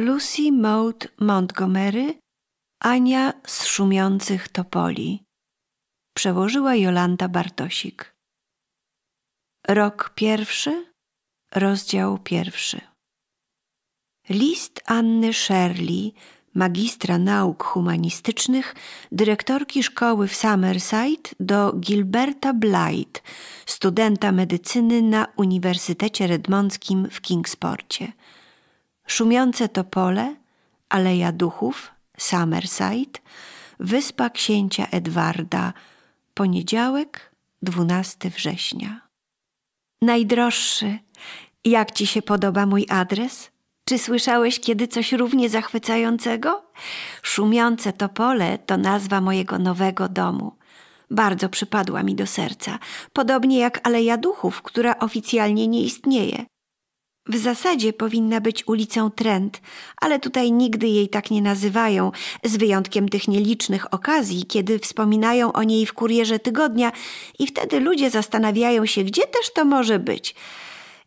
Lucy Maud Montgomery, Ania z szumiących topoli. Przełożyła Jolanta Bartosik. Rok pierwszy, rozdział pierwszy. List Anny Shirley, magistra nauk humanistycznych, dyrektorki szkoły w Summerside do Gilberta Blythe, studenta medycyny na Uniwersytecie Redmondzkim w Kingsporcie. Szumiące topole, Aleja Duchów, Summerside, Wyspa Księcia Edwarda, poniedziałek, 12 września. Najdroższy, jak ci się podoba mój adres? Czy słyszałeś kiedy coś równie zachwycającego? Szumiące topole to nazwa mojego nowego domu. Bardzo przypadła mi do serca, podobnie jak Aleja Duchów, która oficjalnie nie istnieje. W zasadzie powinna być ulicą Trent, ale tutaj nigdy jej tak nie nazywają, z wyjątkiem tych nielicznych okazji, kiedy wspominają o niej w kurierze tygodnia i wtedy ludzie zastanawiają się, gdzie też to może być.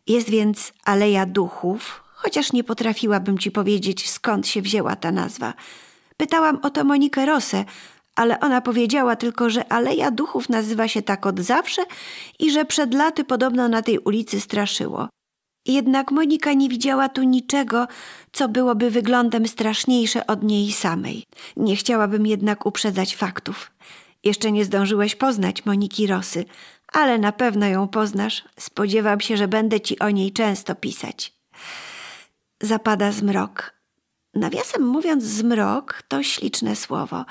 Jest więc Aleja Duchów, chociaż nie potrafiłabym ci powiedzieć, skąd się wzięła ta nazwa. Pytałam o to Monikę Rosę, ale ona powiedziała tylko, że Aleja Duchów nazywa się tak od zawsze i że przed laty podobno na tej ulicy straszyło. Jednak Monika nie widziała tu niczego, co byłoby wyglądem straszniejsze od niej samej. Nie chciałabym jednak uprzedzać faktów. Jeszcze nie zdążyłeś poznać Moniki Rosy, ale na pewno ją poznasz. Spodziewam się, że będę ci o niej często pisać. Zapada zmrok. Nawiasem mówiąc, zmrok to śliczne słowo.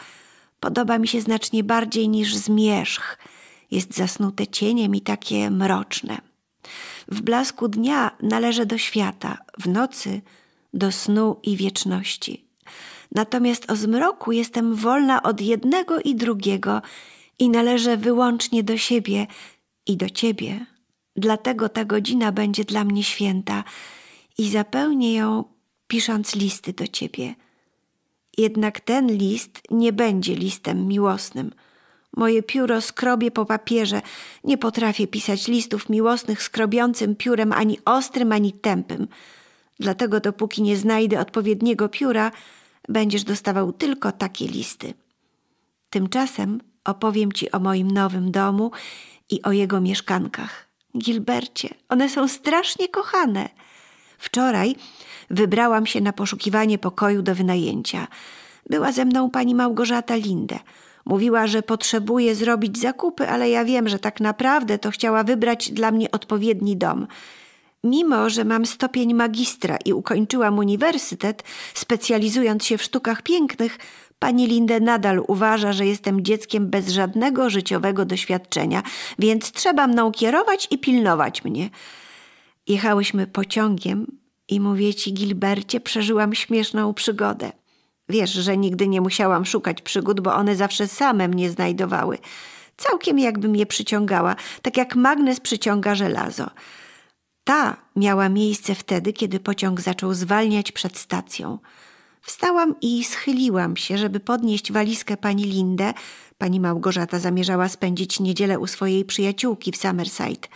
Podoba mi się znacznie bardziej niż zmierzch. Jest zasnute cieniem i takie mroczne. W blasku dnia należy do świata, w nocy do snu i wieczności. Natomiast o zmroku jestem wolna od jednego i drugiego i należę wyłącznie do siebie i do ciebie. Dlatego ta godzina będzie dla mnie święta i zapełnię ją pisząc listy do ciebie. Jednak ten list nie będzie listem miłosnym – Moje pióro skrobie po papierze. Nie potrafię pisać listów miłosnych skrobiącym piórem ani ostrym, ani tępym. Dlatego dopóki nie znajdę odpowiedniego pióra, będziesz dostawał tylko takie listy. Tymczasem opowiem ci o moim nowym domu i o jego mieszkankach. Gilbercie, one są strasznie kochane. Wczoraj wybrałam się na poszukiwanie pokoju do wynajęcia. Była ze mną pani Małgorzata Linde – Mówiła, że potrzebuje zrobić zakupy, ale ja wiem, że tak naprawdę to chciała wybrać dla mnie odpowiedni dom. Mimo, że mam stopień magistra i ukończyłam uniwersytet, specjalizując się w sztukach pięknych, Pani Linde nadal uważa, że jestem dzieckiem bez żadnego życiowego doświadczenia, więc trzeba mną kierować i pilnować mnie. Jechałyśmy pociągiem i mówię ci, Gilbercie, przeżyłam śmieszną przygodę. Wiesz, że nigdy nie musiałam szukać przygód, bo one zawsze same mnie znajdowały. Całkiem jakbym je przyciągała, tak jak magnes przyciąga żelazo. Ta miała miejsce wtedy, kiedy pociąg zaczął zwalniać przed stacją. Wstałam i schyliłam się, żeby podnieść walizkę pani Lindę. Pani Małgorzata zamierzała spędzić niedzielę u swojej przyjaciółki w Summerside.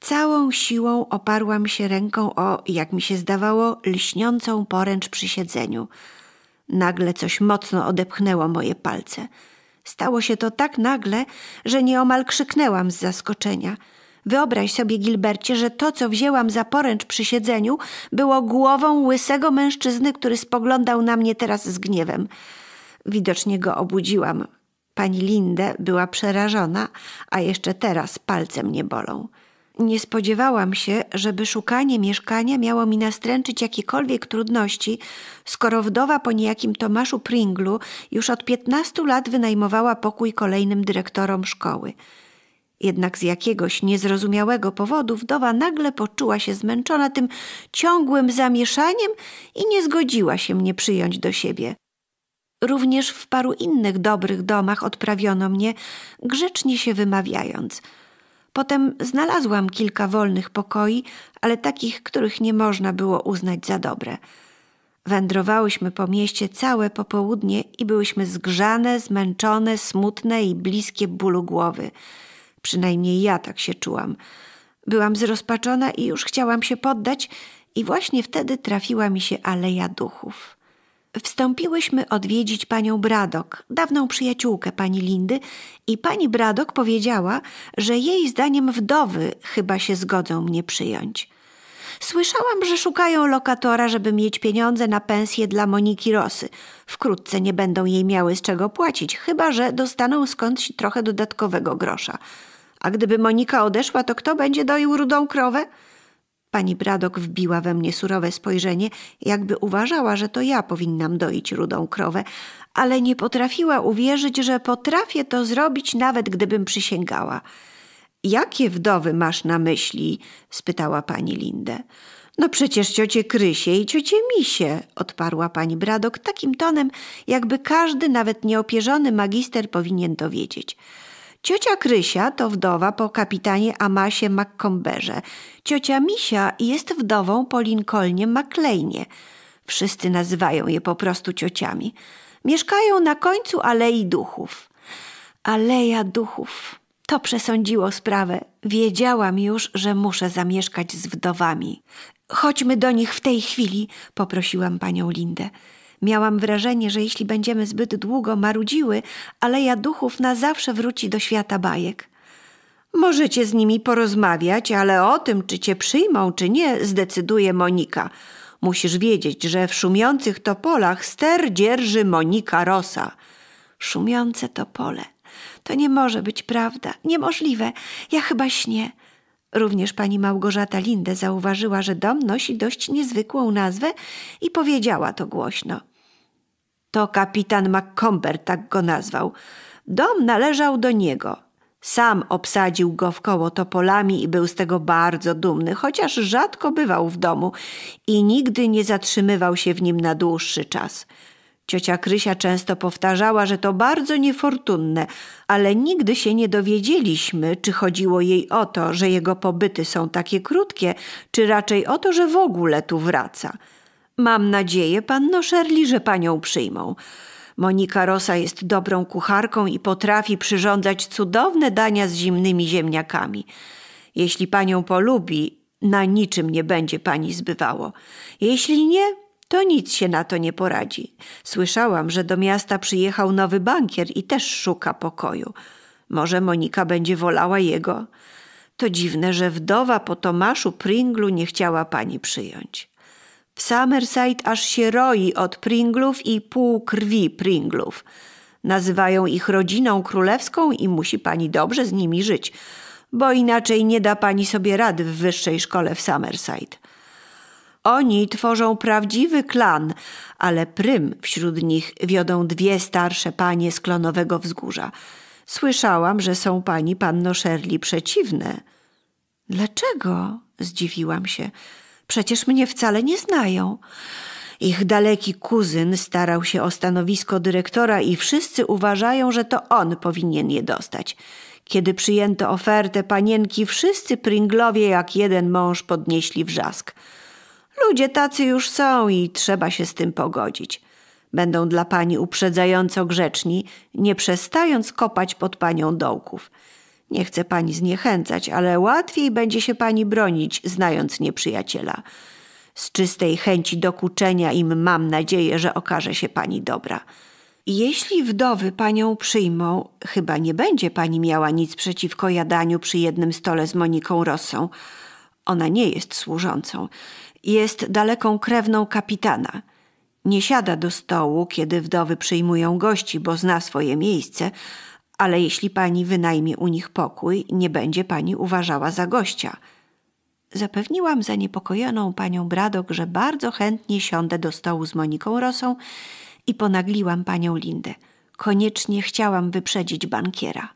Całą siłą oparłam się ręką o, jak mi się zdawało, lśniącą poręcz przy siedzeniu – Nagle coś mocno odepchnęło moje palce. Stało się to tak nagle, że nieomal krzyknęłam z zaskoczenia. Wyobraź sobie, Gilbercie, że to, co wzięłam za poręcz przy siedzeniu, było głową łysego mężczyzny, który spoglądał na mnie teraz z gniewem. Widocznie go obudziłam. Pani Lindę była przerażona, a jeszcze teraz palce mnie bolą nie spodziewałam się, żeby szukanie mieszkania miało mi nastręczyć jakiekolwiek trudności, skoro wdowa po niejakim Tomaszu Pringlu już od 15 lat wynajmowała pokój kolejnym dyrektorom szkoły. Jednak z jakiegoś niezrozumiałego powodu wdowa nagle poczuła się zmęczona tym ciągłym zamieszaniem i nie zgodziła się mnie przyjąć do siebie. Również w paru innych dobrych domach odprawiono mnie, grzecznie się wymawiając – Potem znalazłam kilka wolnych pokoi, ale takich, których nie można było uznać za dobre. Wędrowałyśmy po mieście całe popołudnie i byłyśmy zgrzane, zmęczone, smutne i bliskie bólu głowy. Przynajmniej ja tak się czułam. Byłam zrozpaczona i już chciałam się poddać, i właśnie wtedy trafiła mi się aleja duchów wstąpiłyśmy odwiedzić panią Bradok, dawną przyjaciółkę pani Lindy, i pani Bradok powiedziała, że jej zdaniem wdowy chyba się zgodzą mnie przyjąć. Słyszałam, że szukają lokatora, żeby mieć pieniądze na pensję dla Moniki Rosy. Wkrótce nie będą jej miały z czego płacić, chyba że dostaną skądś trochę dodatkowego grosza. A gdyby Monika odeszła, to kto będzie doił rudą krowę? Pani Bradok wbiła we mnie surowe spojrzenie, jakby uważała, że to ja powinnam doić rudą krowę, ale nie potrafiła uwierzyć, że potrafię to zrobić, nawet gdybym przysięgała. Jakie wdowy masz na myśli? spytała pani Lindę. No przecież ciocie Krysie i ciocie Misie, odparła pani Bradok takim tonem, jakby każdy, nawet nieopierzony magister powinien to wiedzieć. Ciocia Krysia to wdowa po kapitanie Amasie Maccomberze. Ciocia Misia jest wdową po Lincolnie Maclejnie. Wszyscy nazywają je po prostu ciociami. Mieszkają na końcu Alei Duchów. Aleja Duchów. To przesądziło sprawę. Wiedziałam już, że muszę zamieszkać z wdowami. Chodźmy do nich w tej chwili, poprosiłam panią Lindę. Miałam wrażenie, że jeśli będziemy zbyt długo marudziły, Aleja Duchów na zawsze wróci do świata bajek. Możecie z nimi porozmawiać, ale o tym, czy cię przyjmą, czy nie, zdecyduje Monika. Musisz wiedzieć, że w szumiących topolach ster dzierży Monika Rosa. Szumiące topole. To nie może być prawda. Niemożliwe. Ja chyba śnię. Również pani Małgorzata Linde zauważyła, że dom nosi dość niezwykłą nazwę i powiedziała to głośno. To kapitan Macomber tak go nazwał. Dom należał do niego. Sam obsadził go wkoło topolami i był z tego bardzo dumny, chociaż rzadko bywał w domu i nigdy nie zatrzymywał się w nim na dłuższy czas. Ciocia Krysia często powtarzała, że to bardzo niefortunne, ale nigdy się nie dowiedzieliśmy, czy chodziło jej o to, że jego pobyty są takie krótkie, czy raczej o to, że w ogóle tu wraca – Mam nadzieję, panno Sherli, że panią przyjmą. Monika Rosa jest dobrą kucharką i potrafi przyrządzać cudowne dania z zimnymi ziemniakami. Jeśli panią polubi, na niczym nie będzie pani zbywało. Jeśli nie, to nic się na to nie poradzi. Słyszałam, że do miasta przyjechał nowy bankier i też szuka pokoju. Może Monika będzie wolała jego? To dziwne, że wdowa po Tomaszu Pringlu nie chciała pani przyjąć. W Summerside aż się roi od Pringlów i pół krwi Pringlów. Nazywają ich rodziną królewską i musi pani dobrze z nimi żyć, bo inaczej nie da pani sobie rady w wyższej szkole w Summerside. Oni tworzą prawdziwy klan, ale prym wśród nich wiodą dwie starsze panie z klonowego wzgórza. Słyszałam, że są pani panno Sherli przeciwne. Dlaczego? zdziwiłam się. Przecież mnie wcale nie znają. Ich daleki kuzyn starał się o stanowisko dyrektora i wszyscy uważają, że to on powinien je dostać. Kiedy przyjęto ofertę panienki, wszyscy Pringlowie jak jeden mąż podnieśli wrzask. Ludzie tacy już są i trzeba się z tym pogodzić. Będą dla pani uprzedzająco grzeczni, nie przestając kopać pod panią dołków. Nie chcę pani zniechęcać, ale łatwiej będzie się pani bronić, znając nieprzyjaciela. Z czystej chęci dokuczenia im mam nadzieję, że okaże się pani dobra. Jeśli wdowy panią przyjmą, chyba nie będzie pani miała nic przeciwko jadaniu przy jednym stole z Moniką Rossą. Ona nie jest służącą. Jest daleką krewną kapitana. Nie siada do stołu, kiedy wdowy przyjmują gości, bo zna swoje miejsce, ale jeśli pani wynajmie u nich pokój, nie będzie pani uważała za gościa. Zapewniłam zaniepokojoną panią Bradok, że bardzo chętnie siądę do stołu z Moniką Rosą i ponagliłam panią Lindę. Koniecznie chciałam wyprzedzić bankiera.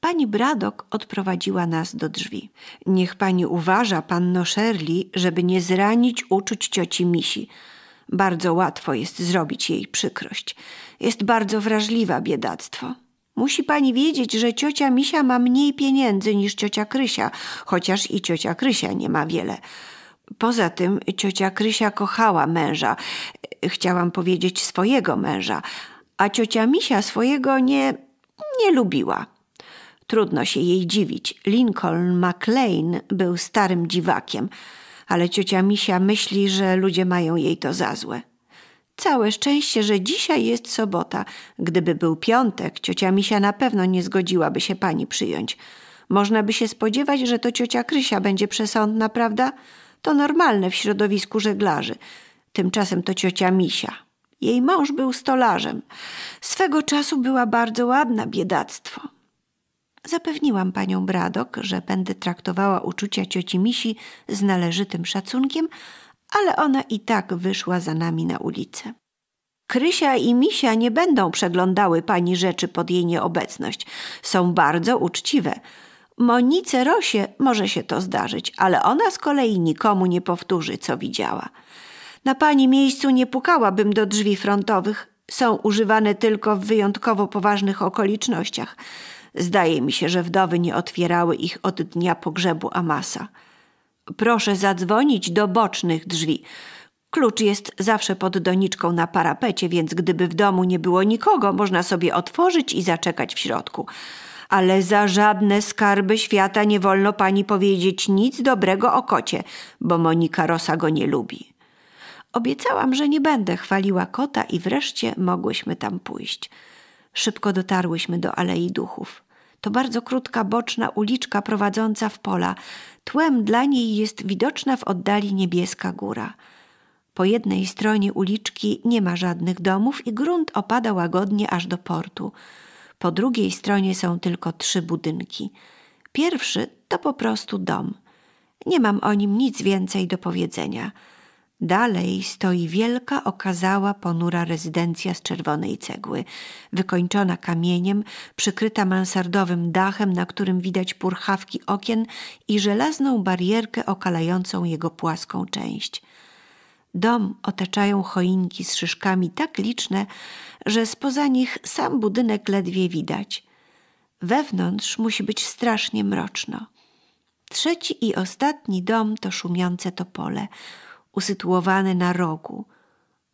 Pani Bradok odprowadziła nas do drzwi. Niech pani uważa, panno Shirley, żeby nie zranić uczuć cioci Misi. Bardzo łatwo jest zrobić jej przykrość. Jest bardzo wrażliwa biedactwo. Musi pani wiedzieć, że ciocia Misia ma mniej pieniędzy niż ciocia Krysia, chociaż i ciocia Krysia nie ma wiele. Poza tym ciocia Krysia kochała męża, chciałam powiedzieć swojego męża, a ciocia Misia swojego nie, nie lubiła. Trudno się jej dziwić. Lincoln MacLean był starym dziwakiem, ale ciocia Misia myśli, że ludzie mają jej to za złe. Całe szczęście, że dzisiaj jest sobota. Gdyby był piątek, ciocia Misia na pewno nie zgodziłaby się pani przyjąć. Można by się spodziewać, że to ciocia Krysia będzie przesądna, prawda? To normalne w środowisku żeglarzy. Tymczasem to ciocia Misia. Jej mąż był stolarzem. Swego czasu była bardzo ładna, biedactwo. Zapewniłam panią Bradok, że będę traktowała uczucia cioci Misi z należytym szacunkiem, ale ona i tak wyszła za nami na ulicę. Krysia i Misia nie będą przeglądały pani rzeczy pod jej nieobecność. Są bardzo uczciwe. Monice Rosie może się to zdarzyć, ale ona z kolei nikomu nie powtórzy, co widziała. Na pani miejscu nie pukałabym do drzwi frontowych. Są używane tylko w wyjątkowo poważnych okolicznościach. Zdaje mi się, że wdowy nie otwierały ich od dnia pogrzebu Amasa. Proszę zadzwonić do bocznych drzwi. Klucz jest zawsze pod doniczką na parapecie, więc gdyby w domu nie było nikogo, można sobie otworzyć i zaczekać w środku. Ale za żadne skarby świata nie wolno pani powiedzieć nic dobrego o kocie, bo Monika Rosa go nie lubi. Obiecałam, że nie będę chwaliła kota i wreszcie mogłyśmy tam pójść. Szybko dotarłyśmy do Alei Duchów. To bardzo krótka boczna uliczka prowadząca w pola. Tłem dla niej jest widoczna w oddali niebieska góra. Po jednej stronie uliczki nie ma żadnych domów i grunt opada łagodnie aż do portu. Po drugiej stronie są tylko trzy budynki. Pierwszy to po prostu dom. Nie mam o nim nic więcej do powiedzenia. Dalej stoi wielka, okazała, ponura rezydencja z czerwonej cegły, wykończona kamieniem, przykryta mansardowym dachem, na którym widać purchawki okien i żelazną barierkę okalającą jego płaską część. Dom otaczają choinki z szyszkami tak liczne, że spoza nich sam budynek ledwie widać. Wewnątrz musi być strasznie mroczno. Trzeci i ostatni dom to szumiące topole – usytuowane na rogu.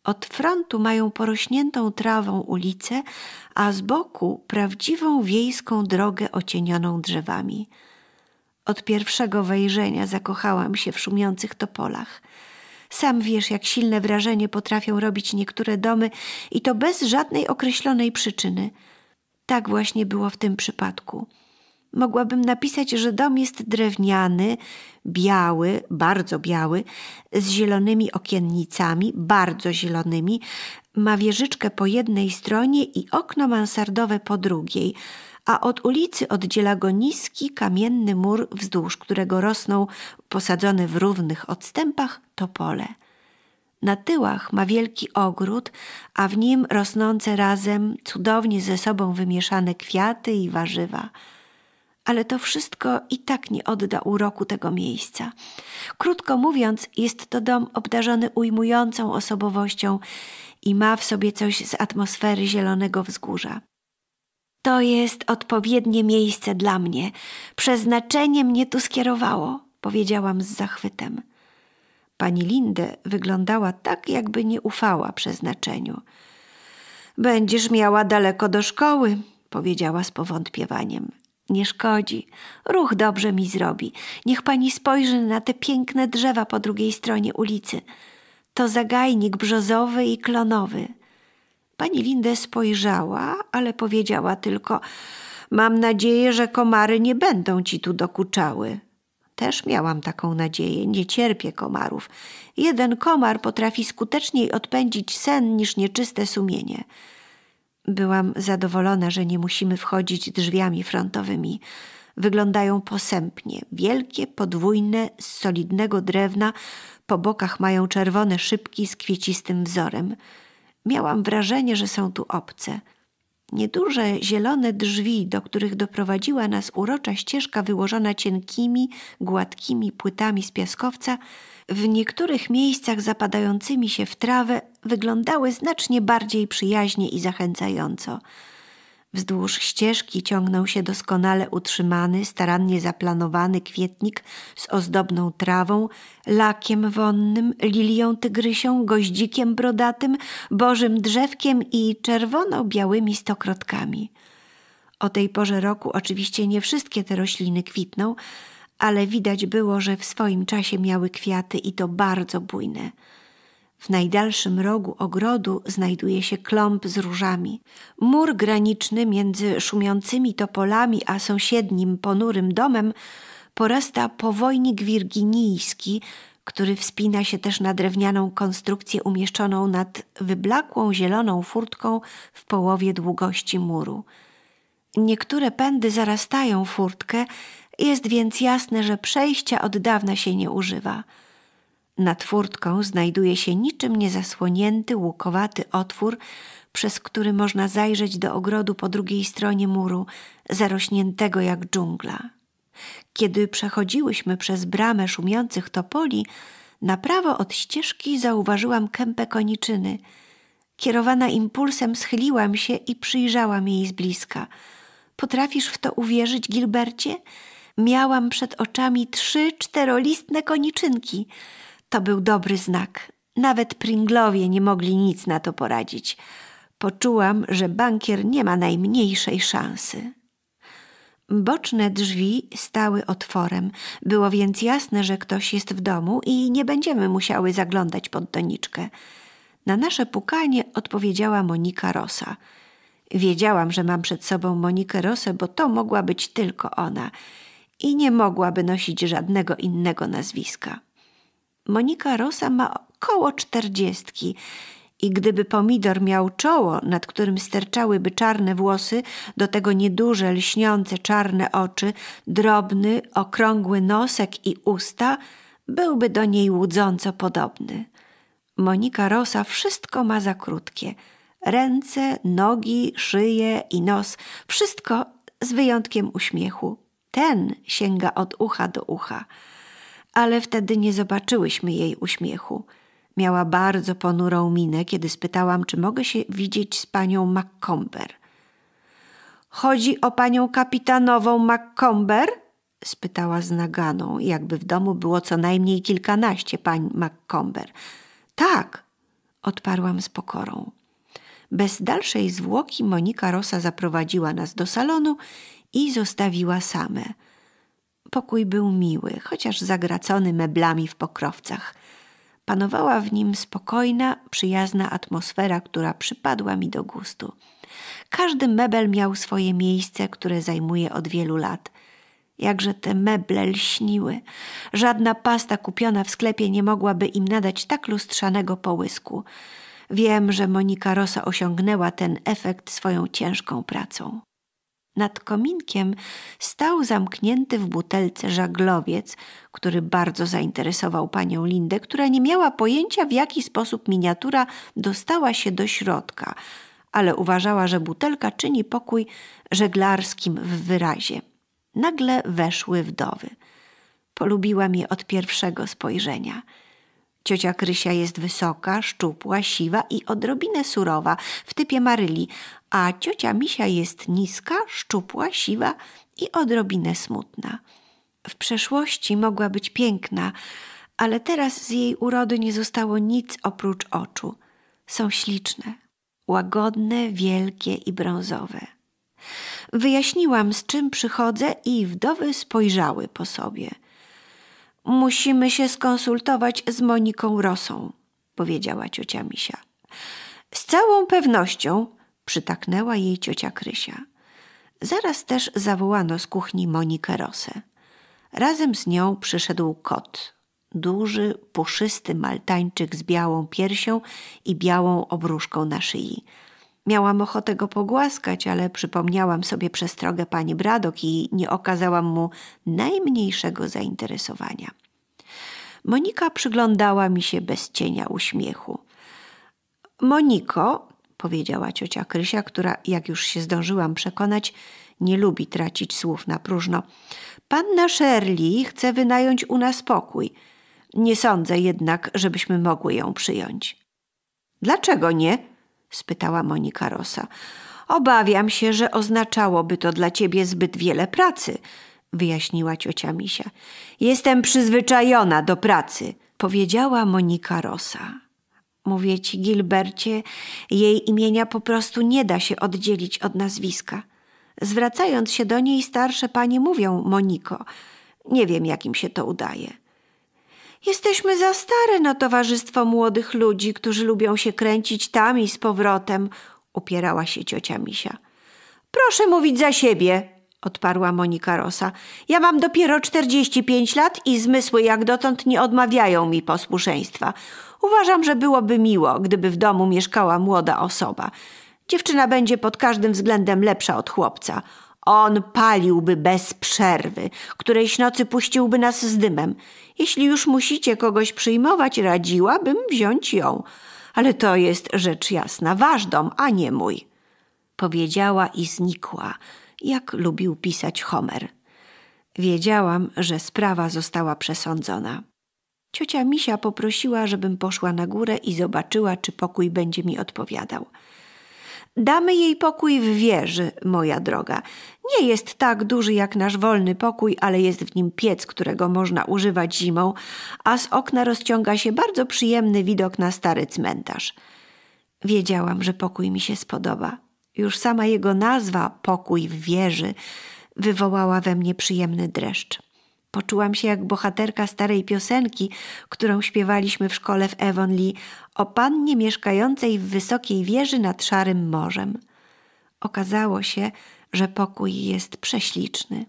Od frontu mają porośniętą trawą ulicę, a z boku prawdziwą wiejską drogę ocienioną drzewami. Od pierwszego wejrzenia zakochałam się w szumiących topolach. Sam wiesz, jak silne wrażenie potrafią robić niektóre domy i to bez żadnej określonej przyczyny. Tak właśnie było w tym przypadku mogłabym napisać, że dom jest drewniany, biały, bardzo biały, z zielonymi okiennicami, bardzo zielonymi, ma wieżyczkę po jednej stronie i okno mansardowe po drugiej, a od ulicy oddziela go niski kamienny mur, wzdłuż którego rosną posadzone w równych odstępach topole. Na tyłach ma wielki ogród, a w nim rosnące razem, cudownie ze sobą wymieszane kwiaty i warzywa ale to wszystko i tak nie odda uroku tego miejsca. Krótko mówiąc, jest to dom obdarzony ujmującą osobowością i ma w sobie coś z atmosfery zielonego wzgórza. To jest odpowiednie miejsce dla mnie. Przeznaczenie mnie tu skierowało, powiedziałam z zachwytem. Pani Linde wyglądała tak, jakby nie ufała przeznaczeniu. Będziesz miała daleko do szkoły, powiedziała z powątpiewaniem. Nie szkodzi. Ruch dobrze mi zrobi. Niech pani spojrzy na te piękne drzewa po drugiej stronie ulicy. To zagajnik brzozowy i klonowy. Pani Lindę spojrzała, ale powiedziała tylko: Mam nadzieję, że komary nie będą ci tu dokuczały. Też miałam taką nadzieję, nie cierpię komarów. Jeden komar potrafi skuteczniej odpędzić sen niż nieczyste sumienie. Byłam zadowolona, że nie musimy wchodzić drzwiami frontowymi. Wyglądają posępnie, wielkie, podwójne, z solidnego drewna, po bokach mają czerwone szybki z kwiecistym wzorem. Miałam wrażenie, że są tu obce – Nieduże zielone drzwi, do których doprowadziła nas urocza ścieżka wyłożona cienkimi, gładkimi płytami z piaskowca, w niektórych miejscach zapadającymi się w trawę, wyglądały znacznie bardziej przyjaźnie i zachęcająco. Wzdłuż ścieżki ciągnął się doskonale utrzymany, starannie zaplanowany kwietnik z ozdobną trawą, lakiem wonnym, lilią tygrysią, goździkiem brodatym, bożym drzewkiem i czerwono-białymi stokrotkami. O tej porze roku oczywiście nie wszystkie te rośliny kwitną, ale widać było, że w swoim czasie miały kwiaty i to bardzo bujne. W najdalszym rogu ogrodu znajduje się klomp z różami. Mur graniczny między szumiącymi topolami a sąsiednim ponurym domem porasta powojnik wirginijski, który wspina się też na drewnianą konstrukcję umieszczoną nad wyblakłą zieloną furtką w połowie długości muru. Niektóre pędy zarastają furtkę, jest więc jasne, że przejścia od dawna się nie używa. Nad furtką znajduje się niczym niezasłonięty, łukowaty otwór, przez który można zajrzeć do ogrodu po drugiej stronie muru, zarośniętego jak dżungla. Kiedy przechodziłyśmy przez bramę szumiących topoli, na prawo od ścieżki zauważyłam kępę koniczyny. Kierowana impulsem schyliłam się i przyjrzałam jej z bliska. Potrafisz w to uwierzyć, Gilbercie? Miałam przed oczami trzy czterolistne koniczynki – to był dobry znak. Nawet Pringlowie nie mogli nic na to poradzić. Poczułam, że bankier nie ma najmniejszej szansy. Boczne drzwi stały otworem, było więc jasne, że ktoś jest w domu i nie będziemy musiały zaglądać pod doniczkę. Na nasze pukanie odpowiedziała Monika Rosa. Wiedziałam, że mam przed sobą Monikę Rosę, bo to mogła być tylko ona i nie mogłaby nosić żadnego innego nazwiska. Monika Rosa ma około czterdziestki i gdyby pomidor miał czoło, nad którym sterczałyby czarne włosy, do tego nieduże, lśniące czarne oczy, drobny, okrągły nosek i usta, byłby do niej łudząco podobny. Monika Rosa wszystko ma za krótkie. Ręce, nogi, szyję i nos, wszystko z wyjątkiem uśmiechu. Ten sięga od ucha do ucha ale wtedy nie zobaczyłyśmy jej uśmiechu. Miała bardzo ponurą minę, kiedy spytałam, czy mogę się widzieć z panią MacComber. Chodzi o panią kapitanową MacComber? – spytała z naganą, jakby w domu było co najmniej kilkanaście pań MacComber. Tak, odparłam z pokorą. Bez dalszej zwłoki Monika Rosa zaprowadziła nas do salonu i zostawiła same – Pokój był miły, chociaż zagracony meblami w pokrowcach. Panowała w nim spokojna, przyjazna atmosfera, która przypadła mi do gustu. Każdy mebel miał swoje miejsce, które zajmuje od wielu lat. Jakże te meble lśniły. Żadna pasta kupiona w sklepie nie mogłaby im nadać tak lustrzanego połysku. Wiem, że Monika Rosa osiągnęła ten efekt swoją ciężką pracą. Nad kominkiem stał zamknięty w butelce żaglowiec, który bardzo zainteresował panią Lindę, która nie miała pojęcia, w jaki sposób miniatura dostała się do środka, ale uważała, że butelka czyni pokój żeglarskim w wyrazie. Nagle weszły wdowy. Polubiłam je od pierwszego spojrzenia – Ciocia Krysia jest wysoka, szczupła, siwa i odrobinę surowa, w typie Maryli, a ciocia Misia jest niska, szczupła, siwa i odrobinę smutna. W przeszłości mogła być piękna, ale teraz z jej urody nie zostało nic oprócz oczu. Są śliczne, łagodne, wielkie i brązowe. Wyjaśniłam, z czym przychodzę i wdowy spojrzały po sobie – Musimy się skonsultować z Moniką Rosą, powiedziała ciocia Misia. Z całą pewnością przytaknęła jej ciocia Krysia. Zaraz też zawołano z kuchni Monikę Rosę. Razem z nią przyszedł kot, duży, puszysty maltańczyk z białą piersią i białą obruszką na szyi – Miałam ochotę go pogłaskać, ale przypomniałam sobie przestrogę pani Bradok i nie okazałam mu najmniejszego zainteresowania. Monika przyglądała mi się bez cienia uśmiechu. Moniko, powiedziała ciocia Krysia, która, jak już się zdążyłam przekonać, nie lubi tracić słów na próżno. Panna Shirley chce wynająć u nas pokój. Nie sądzę jednak, żebyśmy mogły ją przyjąć. Dlaczego nie? spytała Monika Rosa. Obawiam się, że oznaczałoby to dla ciebie zbyt wiele pracy, wyjaśniła ciocia Misia. Jestem przyzwyczajona do pracy, powiedziała Monika Rosa. Mówię ci, Gilbercie, jej imienia po prostu nie da się oddzielić od nazwiska. Zwracając się do niej, starsze panie mówią Moniko. Nie wiem, jak im się to udaje. Jesteśmy za stare na towarzystwo młodych ludzi, którzy lubią się kręcić tam i z powrotem, upierała się ciocia Misia. Proszę mówić za siebie, odparła Monika Rosa. Ja mam dopiero 45 lat i zmysły jak dotąd nie odmawiają mi posłuszeństwa. Uważam, że byłoby miło, gdyby w domu mieszkała młoda osoba. Dziewczyna będzie pod każdym względem lepsza od chłopca. On paliłby bez przerwy, którejś nocy puściłby nas z dymem. Jeśli już musicie kogoś przyjmować, radziłabym wziąć ją. Ale to jest rzecz jasna, wasz dom, a nie mój. Powiedziała i znikła, jak lubił pisać Homer. Wiedziałam, że sprawa została przesądzona. Ciocia Misia poprosiła, żebym poszła na górę i zobaczyła, czy pokój będzie mi odpowiadał. Damy jej pokój w wieży, moja droga. Nie jest tak duży jak nasz wolny pokój, ale jest w nim piec, którego można używać zimą, a z okna rozciąga się bardzo przyjemny widok na stary cmentarz. Wiedziałam, że pokój mi się spodoba. Już sama jego nazwa, pokój w wieży, wywołała we mnie przyjemny dreszcz. Poczułam się jak bohaterka starej piosenki, którą śpiewaliśmy w szkole w Evonlea o pannie mieszkającej w wysokiej wieży nad szarym morzem. Okazało się, że pokój jest prześliczny.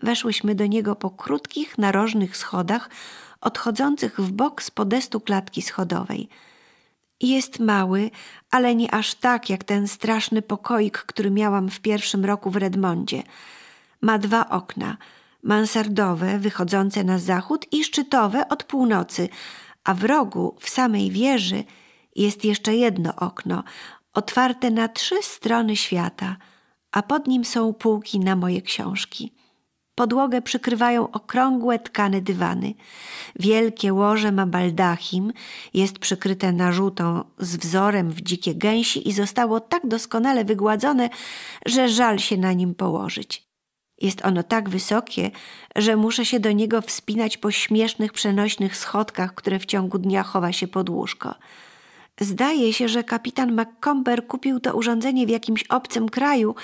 Weszłyśmy do niego po krótkich, narożnych schodach, odchodzących w bok z podestu klatki schodowej. Jest mały, ale nie aż tak jak ten straszny pokoik, który miałam w pierwszym roku w Redmondzie. Ma dwa okna, mansardowe wychodzące na zachód i szczytowe od północy – a w rogu, w samej wieży, jest jeszcze jedno okno, otwarte na trzy strony świata, a pod nim są półki na moje książki. Podłogę przykrywają okrągłe tkane dywany. Wielkie łoże ma baldachim, jest przykryte narzutą z wzorem w dzikie gęsi i zostało tak doskonale wygładzone, że żal się na nim położyć. Jest ono tak wysokie, że muszę się do niego wspinać po śmiesznych, przenośnych schodkach, które w ciągu dnia chowa się pod łóżko. Zdaje się, że kapitan Macomber kupił to urządzenie w jakimś obcym kraju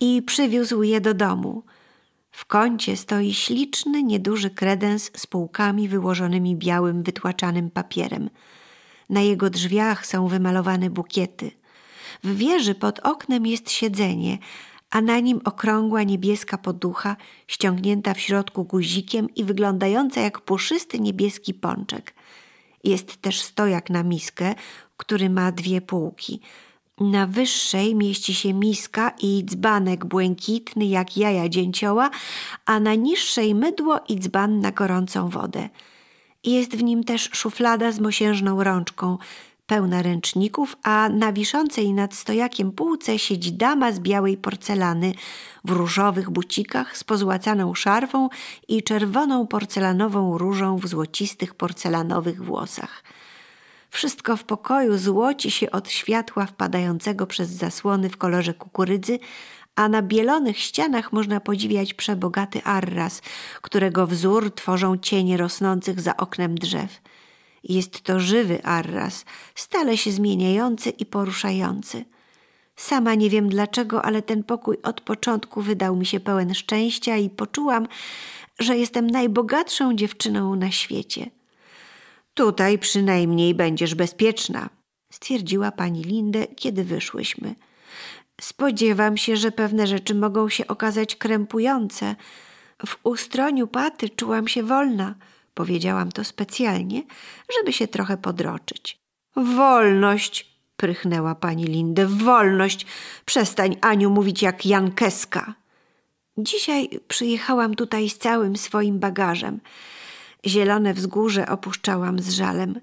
i przywiózł je do domu. W kącie stoi śliczny, nieduży kredens z półkami wyłożonymi białym, wytłaczanym papierem. Na jego drzwiach są wymalowane bukiety. W wieży pod oknem jest siedzenie – a na nim okrągła niebieska poducha, ściągnięta w środku guzikiem i wyglądająca jak puszysty niebieski pączek. Jest też stojak na miskę, który ma dwie półki. Na wyższej mieści się miska i dzbanek błękitny jak jaja dzięcioła, a na niższej mydło i dzban na gorącą wodę. Jest w nim też szuflada z mosiężną rączką – pełna ręczników, a na wiszącej nad stojakiem półce siedzi dama z białej porcelany w różowych bucikach z pozłacaną szarwą i czerwoną porcelanową różą w złocistych porcelanowych włosach. Wszystko w pokoju złoci się od światła wpadającego przez zasłony w kolorze kukurydzy, a na bielonych ścianach można podziwiać przebogaty arras, którego wzór tworzą cienie rosnących za oknem drzew. Jest to żywy Arras, stale się zmieniający i poruszający. Sama nie wiem dlaczego, ale ten pokój od początku wydał mi się pełen szczęścia i poczułam, że jestem najbogatszą dziewczyną na świecie. Tutaj przynajmniej będziesz bezpieczna, stwierdziła pani Lindę, kiedy wyszłyśmy. Spodziewam się, że pewne rzeczy mogą się okazać krępujące. W ustroniu paty czułam się wolna, Powiedziałam to specjalnie, żeby się trochę podroczyć. Wolność! prychnęła pani Lindę. Wolność! Przestań, Aniu, mówić jak Jankeska. Dzisiaj przyjechałam tutaj z całym swoim bagażem. Zielone wzgórze opuszczałam z żalem.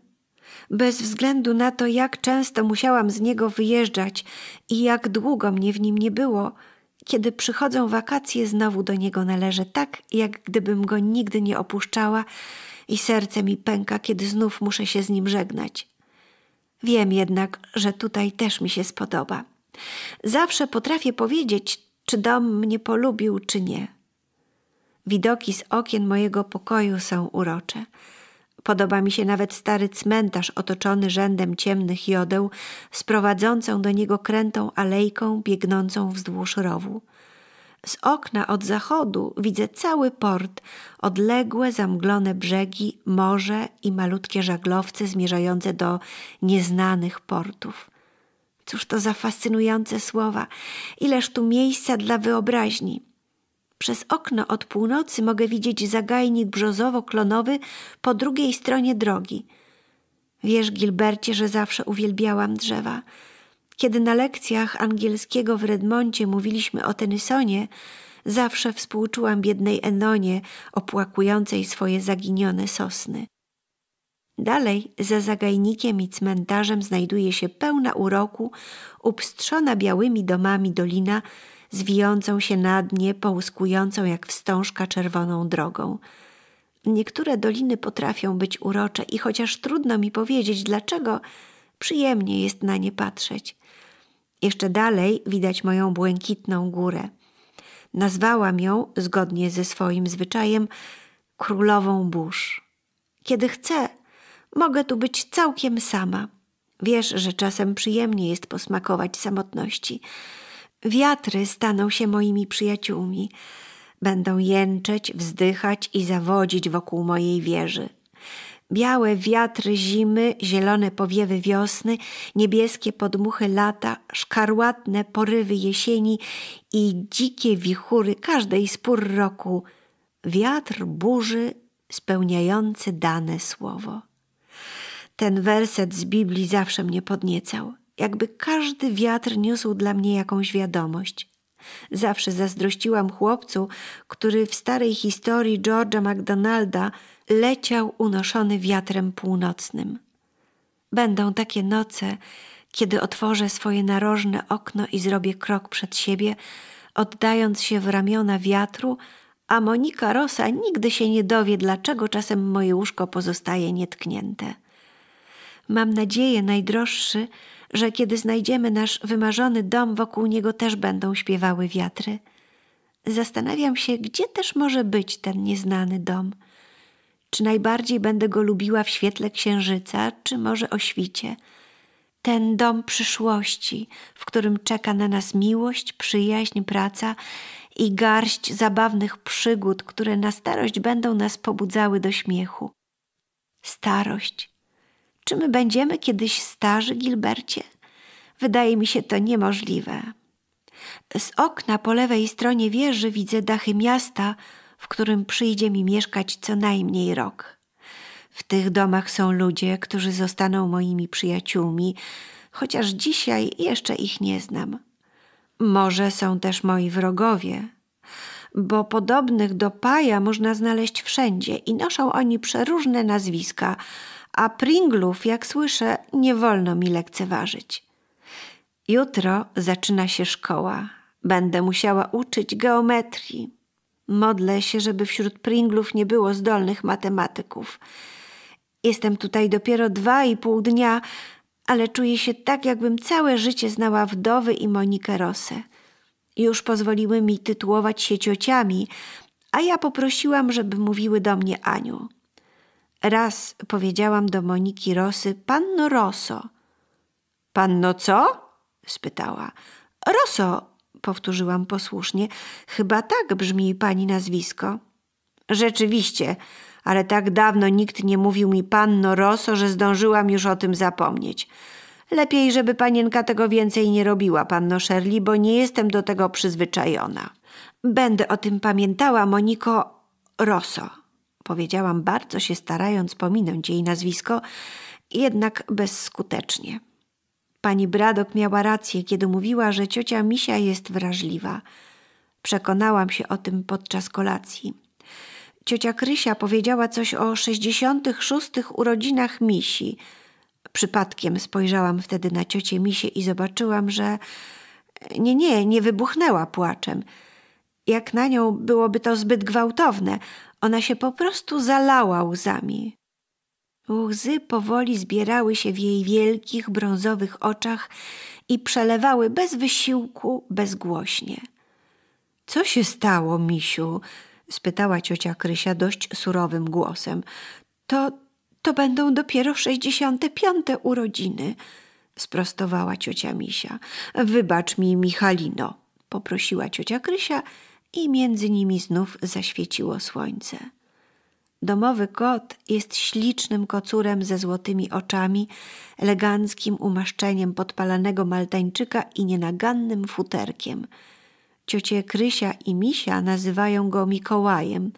Bez względu na to, jak często musiałam z niego wyjeżdżać i jak długo mnie w nim nie było – kiedy przychodzą wakacje, znowu do niego należę tak, jak gdybym go nigdy nie opuszczała i serce mi pęka, kiedy znów muszę się z nim żegnać. Wiem jednak, że tutaj też mi się spodoba. Zawsze potrafię powiedzieć, czy dom mnie polubił, czy nie. Widoki z okien mojego pokoju są urocze. Podoba mi się nawet stary cmentarz otoczony rzędem ciemnych jodeł, sprowadzącą do niego krętą alejką biegnącą wzdłuż rowu. Z okna od zachodu widzę cały port, odległe, zamglone brzegi, morze i malutkie żaglowce zmierzające do nieznanych portów. Cóż to za fascynujące słowa, ileż tu miejsca dla wyobraźni. Przez okno od północy mogę widzieć zagajnik brzozowo-klonowy po drugiej stronie drogi. Wiesz, Gilbercie, że zawsze uwielbiałam drzewa. Kiedy na lekcjach angielskiego w Redmoncie mówiliśmy o Tennysonie, zawsze współczułam biednej Enonie opłakującej swoje zaginione sosny. Dalej za zagajnikiem i cmentarzem znajduje się pełna uroku, upstrzona białymi domami dolina, zwijającą się na dnie, połyskującą jak wstążka czerwoną drogą. Niektóre doliny potrafią być urocze i chociaż trudno mi powiedzieć dlaczego, przyjemnie jest na nie patrzeć. Jeszcze dalej widać moją błękitną górę. Nazwałam ją, zgodnie ze swoim zwyczajem, królową burz. Kiedy chcę, mogę tu być całkiem sama. Wiesz, że czasem przyjemnie jest posmakować samotności. Wiatry staną się moimi przyjaciółmi. Będą jęczeć, wzdychać i zawodzić wokół mojej wieży. Białe wiatry zimy, zielone powiewy wiosny, niebieskie podmuchy lata, szkarłatne porywy jesieni i dzikie wichury każdej spór roku. Wiatr burzy spełniający dane słowo. Ten werset z Biblii zawsze mnie podniecał jakby każdy wiatr niósł dla mnie jakąś wiadomość. Zawsze zazdrościłam chłopcu, który w starej historii George'a MacDonalda leciał unoszony wiatrem północnym. Będą takie noce, kiedy otworzę swoje narożne okno i zrobię krok przed siebie, oddając się w ramiona wiatru, a Monika Rosa nigdy się nie dowie, dlaczego czasem moje łóżko pozostaje nietknięte. Mam nadzieję, najdroższy, że kiedy znajdziemy nasz wymarzony dom, wokół niego też będą śpiewały wiatry. Zastanawiam się, gdzie też może być ten nieznany dom. Czy najbardziej będę go lubiła w świetle księżyca, czy może o świcie? Ten dom przyszłości, w którym czeka na nas miłość, przyjaźń, praca i garść zabawnych przygód, które na starość będą nas pobudzały do śmiechu. Starość czy my będziemy kiedyś starzy, Gilbercie? Wydaje mi się to niemożliwe. Z okna po lewej stronie wieży widzę dachy miasta, w którym przyjdzie mi mieszkać co najmniej rok. W tych domach są ludzie, którzy zostaną moimi przyjaciółmi, chociaż dzisiaj jeszcze ich nie znam. Może są też moi wrogowie, bo podobnych do Paja można znaleźć wszędzie i noszą oni przeróżne nazwiska – a pringlów, jak słyszę, nie wolno mi lekceważyć. Jutro zaczyna się szkoła. Będę musiała uczyć geometrii. Modlę się, żeby wśród pringlów nie było zdolnych matematyków. Jestem tutaj dopiero dwa i pół dnia, ale czuję się tak, jakbym całe życie znała wdowy i Monikę Rosę. Już pozwoliły mi tytułować się ciociami, a ja poprosiłam, żeby mówiły do mnie Aniu. Raz powiedziałam do Moniki Rosy panno Roso. Panno co? spytała. Roso. powtórzyłam posłusznie. Chyba tak brzmi pani nazwisko. Rzeczywiście, ale tak dawno nikt nie mówił mi panno Roso, że zdążyłam już o tym zapomnieć. Lepiej, żeby panienka tego więcej nie robiła, panno Sherli, bo nie jestem do tego przyzwyczajona. Będę o tym pamiętała, Moniko Roso powiedziałam, bardzo się starając pominąć jej nazwisko, jednak bezskutecznie. Pani Bradok miała rację, kiedy mówiła, że ciocia Misia jest wrażliwa. Przekonałam się o tym podczas kolacji. Ciocia Krysia powiedziała coś o sześćdziesiątych szóstych urodzinach Misi. Przypadkiem spojrzałam wtedy na ciocie Misie i zobaczyłam, że... Nie, nie, nie wybuchnęła płaczem – jak na nią byłoby to zbyt gwałtowne, ona się po prostu zalała łzami. Łzy powoli zbierały się w jej wielkich, brązowych oczach i przelewały bez wysiłku, bezgłośnie. – Co się stało, misiu? – spytała ciocia Krysia dość surowym głosem. – To, to będą dopiero sześćdziesiąte piąte urodziny – sprostowała ciocia Misia. – Wybacz mi, Michalino – poprosiła ciocia Krysia i między nimi znów zaświeciło słońce. Domowy kot jest ślicznym kocurem ze złotymi oczami, eleganckim umaszczeniem podpalanego maltańczyka i nienagannym futerkiem. Ciocie Krysia i Misia nazywają go Mikołajem,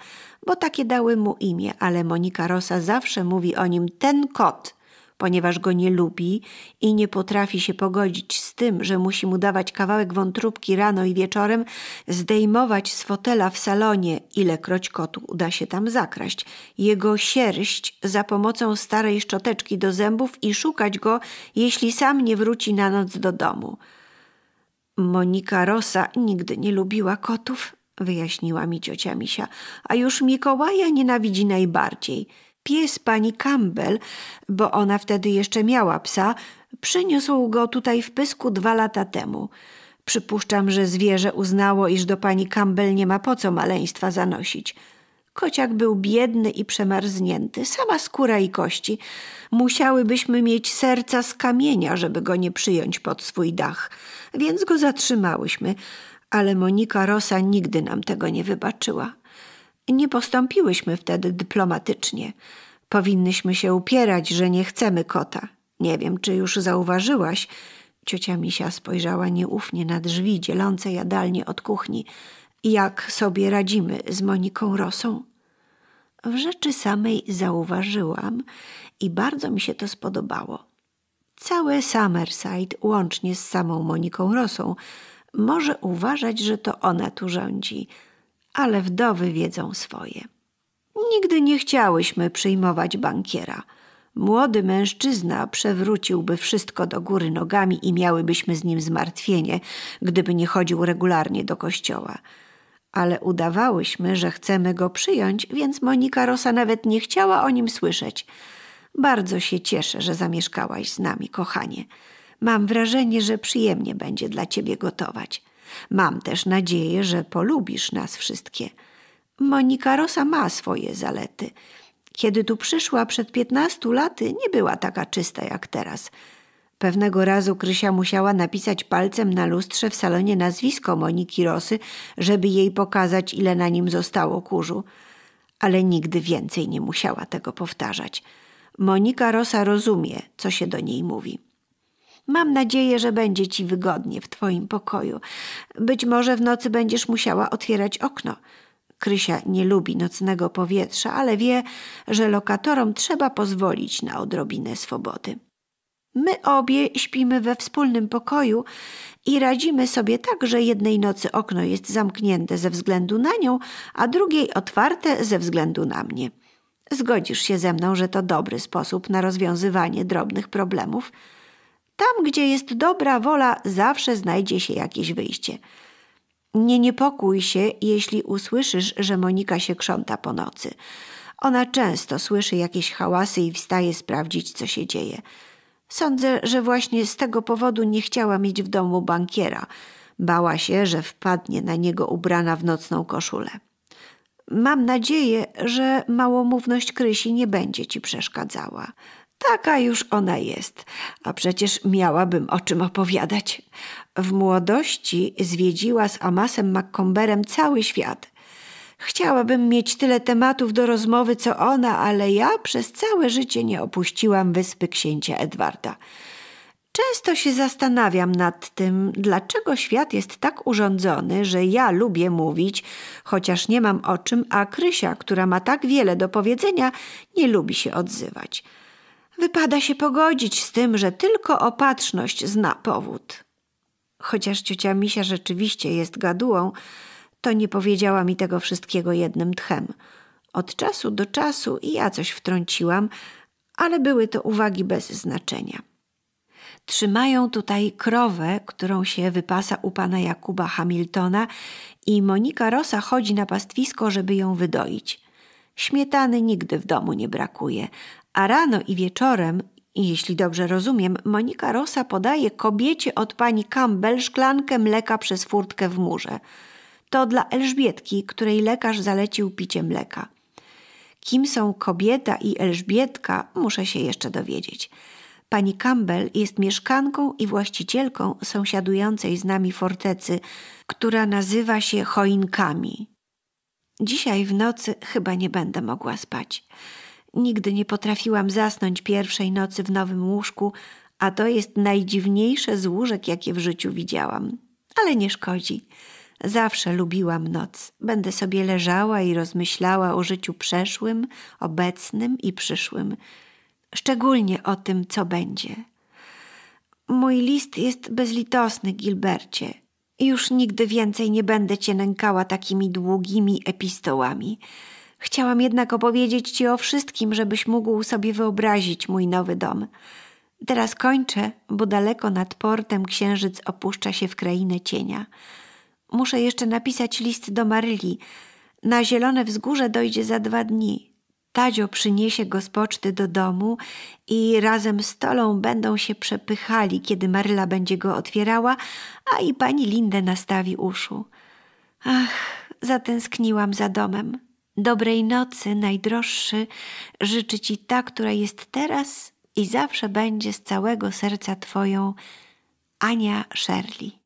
bo takie dały mu imię, ale Monika Rosa zawsze mówi o nim ten kot – ponieważ go nie lubi i nie potrafi się pogodzić z tym, że musi mu dawać kawałek wątróbki rano i wieczorem, zdejmować z fotela w salonie, ilekroć kotu uda się tam zakraść, jego sierść za pomocą starej szczoteczki do zębów i szukać go, jeśli sam nie wróci na noc do domu. Monika Rosa nigdy nie lubiła kotów, wyjaśniła mi ciocia Misia, a już Mikołaja nienawidzi najbardziej – Pies pani Campbell, bo ona wtedy jeszcze miała psa, przyniósł go tutaj w pysku dwa lata temu. Przypuszczam, że zwierzę uznało, iż do pani Campbell nie ma po co maleństwa zanosić. Kociak był biedny i przemarznięty, sama skóra i kości. Musiałybyśmy mieć serca z kamienia, żeby go nie przyjąć pod swój dach, więc go zatrzymałyśmy, ale Monika Rosa nigdy nam tego nie wybaczyła. Nie postąpiłyśmy wtedy dyplomatycznie. Powinnyśmy się upierać, że nie chcemy kota. Nie wiem, czy już zauważyłaś. Ciocia Misia spojrzała nieufnie na drzwi dzielące jadalnię od kuchni. Jak sobie radzimy z Moniką Rosą? W rzeczy samej zauważyłam i bardzo mi się to spodobało. Całe Summerside, łącznie z samą Moniką Rosą, może uważać, że to ona tu rządzi – ale wdowy wiedzą swoje. Nigdy nie chciałyśmy przyjmować bankiera. Młody mężczyzna przewróciłby wszystko do góry nogami i miałybyśmy z nim zmartwienie, gdyby nie chodził regularnie do kościoła. Ale udawałyśmy, że chcemy go przyjąć, więc Monika Rosa nawet nie chciała o nim słyszeć. Bardzo się cieszę, że zamieszkałaś z nami, kochanie. Mam wrażenie, że przyjemnie będzie dla ciebie gotować. Mam też nadzieję, że polubisz nas wszystkie. Monika Rosa ma swoje zalety. Kiedy tu przyszła przed piętnastu laty, nie była taka czysta jak teraz. Pewnego razu Krysia musiała napisać palcem na lustrze w salonie nazwisko Moniki Rosy, żeby jej pokazać, ile na nim zostało kurzu. Ale nigdy więcej nie musiała tego powtarzać. Monika Rosa rozumie, co się do niej mówi. Mam nadzieję, że będzie ci wygodnie w twoim pokoju. Być może w nocy będziesz musiała otwierać okno. Krysia nie lubi nocnego powietrza, ale wie, że lokatorom trzeba pozwolić na odrobinę swobody. My obie śpimy we wspólnym pokoju i radzimy sobie tak, że jednej nocy okno jest zamknięte ze względu na nią, a drugiej otwarte ze względu na mnie. Zgodzisz się ze mną, że to dobry sposób na rozwiązywanie drobnych problemów? Tam, gdzie jest dobra wola, zawsze znajdzie się jakieś wyjście. Nie niepokój się, jeśli usłyszysz, że Monika się krząta po nocy. Ona często słyszy jakieś hałasy i wstaje sprawdzić, co się dzieje. Sądzę, że właśnie z tego powodu nie chciała mieć w domu bankiera. Bała się, że wpadnie na niego ubrana w nocną koszulę. Mam nadzieję, że małomówność Krysi nie będzie ci przeszkadzała. Taka już ona jest, a przecież miałabym o czym opowiadać. W młodości zwiedziła z Amasem Maccomberem cały świat. Chciałabym mieć tyle tematów do rozmowy, co ona, ale ja przez całe życie nie opuściłam wyspy księcia Edwarda. Często się zastanawiam nad tym, dlaczego świat jest tak urządzony, że ja lubię mówić, chociaż nie mam o czym, a Krysia, która ma tak wiele do powiedzenia, nie lubi się odzywać wypada się pogodzić z tym, że tylko opatrzność zna powód. Chociaż ciocia Misia rzeczywiście jest gadułą, to nie powiedziała mi tego wszystkiego jednym tchem. Od czasu do czasu i ja coś wtrąciłam, ale były to uwagi bez znaczenia. Trzymają tutaj krowę, którą się wypasa u pana Jakuba Hamiltona i Monika Rosa chodzi na pastwisko, żeby ją wydoić. Śmietany nigdy w domu nie brakuje, a rano i wieczorem, jeśli dobrze rozumiem, Monika Rosa podaje kobiecie od pani Campbell szklankę mleka przez furtkę w murze. To dla Elżbietki, której lekarz zalecił picie mleka. Kim są kobieta i Elżbietka, muszę się jeszcze dowiedzieć. Pani Campbell jest mieszkanką i właścicielką sąsiadującej z nami fortecy, która nazywa się Choinkami. Dzisiaj w nocy chyba nie będę mogła spać. Nigdy nie potrafiłam zasnąć pierwszej nocy w nowym łóżku, a to jest najdziwniejsze z łóżek, jakie w życiu widziałam. Ale nie szkodzi. Zawsze lubiłam noc. Będę sobie leżała i rozmyślała o życiu przeszłym, obecnym i przyszłym, szczególnie o tym, co będzie. Mój list jest bezlitosny, Gilbercie. Już nigdy więcej nie będę cię nękała takimi długimi epistołami. Chciałam jednak opowiedzieć ci o wszystkim, żebyś mógł sobie wyobrazić mój nowy dom. Teraz kończę, bo daleko nad portem księżyc opuszcza się w krainę cienia. Muszę jeszcze napisać list do Maryli. Na zielone wzgórze dojdzie za dwa dni. Tadzio przyniesie go z poczty do domu i razem z Tolą będą się przepychali, kiedy Maryla będzie go otwierała, a i pani Lindę nastawi uszu. Ach, zatęskniłam za domem. Dobrej nocy, najdroższy, życzy Ci ta, która jest teraz i zawsze będzie z całego serca Twoją, Ania Shirley.